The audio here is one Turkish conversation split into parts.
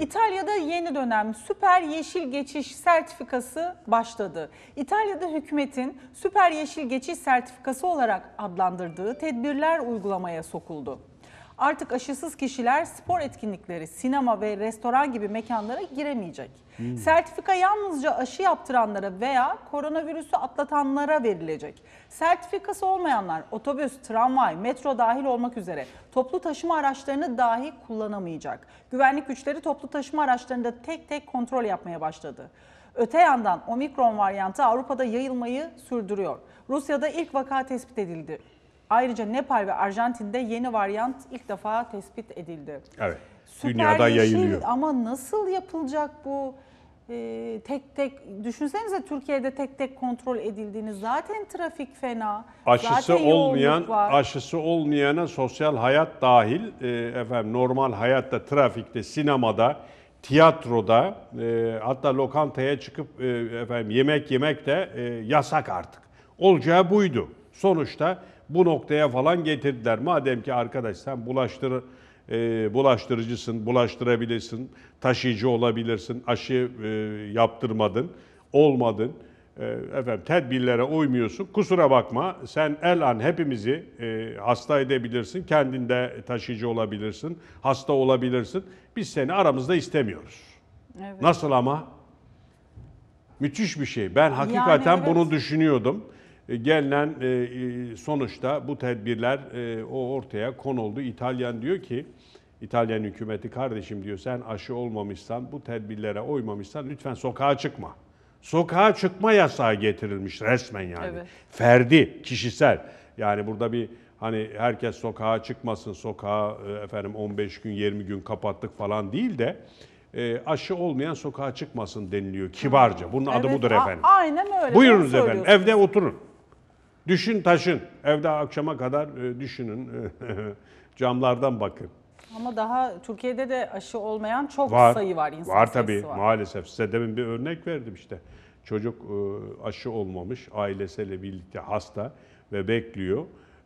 İtalya'da yeni dönem süper yeşil geçiş sertifikası başladı. İtalya'da hükümetin süper yeşil geçiş sertifikası olarak adlandırdığı tedbirler uygulamaya sokuldu. Artık aşısız kişiler spor etkinlikleri, sinema ve restoran gibi mekanlara giremeyecek. Hmm. Sertifika yalnızca aşı yaptıranlara veya koronavirüsü atlatanlara verilecek. Sertifikası olmayanlar otobüs, tramvay, metro dahil olmak üzere toplu taşıma araçlarını dahi kullanamayacak. Güvenlik güçleri toplu taşıma araçlarında tek tek kontrol yapmaya başladı. Öte yandan omikron varyantı Avrupa'da yayılmayı sürdürüyor. Rusya'da ilk vaka tespit edildi. Ayrıca Nepal ve Arjantin'de yeni varyant ilk defa tespit edildi. Evet. Süper dünyada yeşil, yayılıyor. Ama nasıl yapılacak bu? Ee, tek tek düşünsenize Türkiye'de tek tek kontrol edildiğini zaten trafik fena. Aşısı zaten olmayan var. aşısı olmayana sosyal hayat dahil e, efendim normal hayatta trafikte sinemada tiyatroda e, hatta lokantaya çıkıp e, efendim yemek yemek de e, yasak artık. Olacağı buydu. Sonuçta bu noktaya falan getirdiler. Madem ki arkadaş sen bulaştır, e, bulaştırıcısın, bulaştırabilirsin, taşıyıcı olabilirsin, aşı e, yaptırmadın, olmadın e, efendim tedbirlere uymuyorsun. Kusura bakma sen el an hepimizi e, hasta edebilirsin. Kendinde taşıyıcı olabilirsin. Hasta olabilirsin. Biz seni aramızda istemiyoruz. Evet. Nasıl ama? Müthiş bir şey. Ben hakikaten yani, evet. bunu düşünüyordum. E, gelinen e, e, sonuçta bu tedbirler o ortaya konuldu. İtalyan diyor ki, İtalyan hükümeti kardeşim diyor sen aşı olmamışsan, bu tedbirlere uymamışsan lütfen sokağa çıkma. Sokağa çıkma yasağı getirilmiş resmen yani. Evet. Ferdi, kişisel. Yani burada bir hani herkes sokağa çıkmasın, sokağa efendim 15 gün 20 gün kapattık falan değil de e, aşı olmayan sokağa çıkmasın deniliyor kibarca. Bunun evet, adı budur efendim. A- aynen öyle. Buyurunuz efendim evde oturun. Düşün taşın. Evde akşama kadar e, düşünün. Camlardan bakın. Ama daha Türkiye'de de aşı olmayan çok var, sayı var insan Var tabii var. maalesef. Size demin bir örnek verdim işte. Çocuk e, aşı olmamış, ailesiyle birlikte hasta ve bekliyor.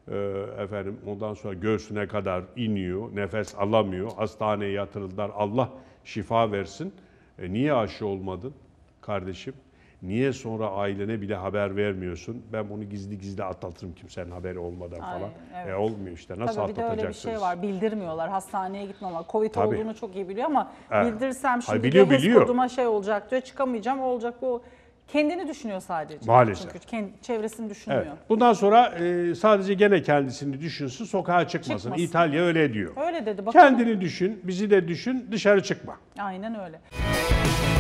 E, efendim ondan sonra göğsüne kadar iniyor, nefes alamıyor. Hastaneye yatırıldılar. Allah şifa versin. E niye aşı olmadın kardeşim? Niye sonra ailene bile haber vermiyorsun? Ben bunu gizli gizli atlatırım kimsenin haberi olmadan Aynen, falan. E, evet. E olmuyor işte. Nasıl Tabii bir de öyle bir şey var. Bildirmiyorlar. Hastaneye ama Covid Tabii. olduğunu çok iyi biliyor ama Evet. bildirsem şimdi Hayır, biliyor, biliyor, biliyor. şey olacak diyor. Çıkamayacağım olacak bu. Kendini düşünüyor sadece. Maalesef. Çünkü kendi, çevresini düşünmüyor. Evet. Bundan sonra e, sadece gene kendisini düşünsün, sokağa çıkmasın. Çıkmasın. İtalya öyle diyor. Öyle dedi. Bakalım. Kendini düşün, bizi de düşün, dışarı çıkma. Aynen öyle.